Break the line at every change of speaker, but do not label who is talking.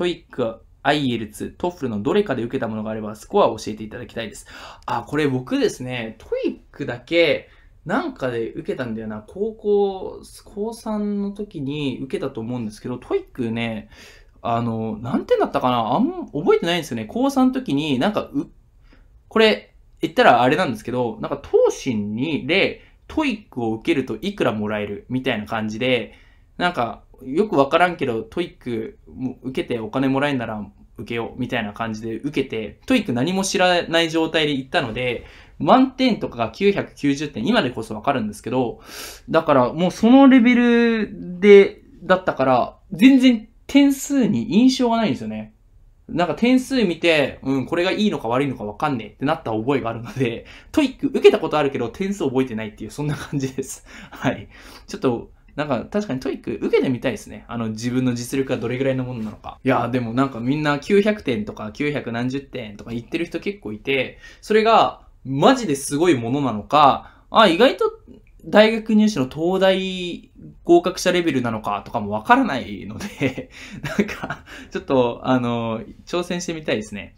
トイック、アイエルツ、トフルのどれかで受けたものがあれば、スコアを教えていただきたいです。あ、これ僕ですね、トイックだけ、なんかで受けたんだよな。高校、高3の時に受けたと思うんですけど、トイックね、あの、何点だったかなあん、覚えてないんですよね。高3の時に、なんか、う、これ、言ったらあれなんですけど、なんか、当心に、で、トイックを受けるといくらもらえる、みたいな感じで、なんか、よくわからんけど、トイック受けてお金もらえんなら受けようみたいな感じで受けて、トイック何も知らない状態で行ったので、満点とかが990点、今でこそわかるんですけど、だからもうそのレベルで、だったから、全然点数に印象がないんですよね。なんか点数見て、うん、これがいいのか悪いのかわかんねえってなった覚えがあるので、トイック受けたことあるけど点数覚えてないっていう、そんな感じです。はい。ちょっと、なんか確かにトイック受けてみたいですね。あの自分の実力がどれぐらいのものなのか。いやでもなんかみんな900点とか900何十点とか言ってる人結構いて、それがマジですごいものなのか、あ、意外と大学入試の東大合格者レベルなのかとかもわからないので なんか、ちょっと、あの、挑戦してみたいですね。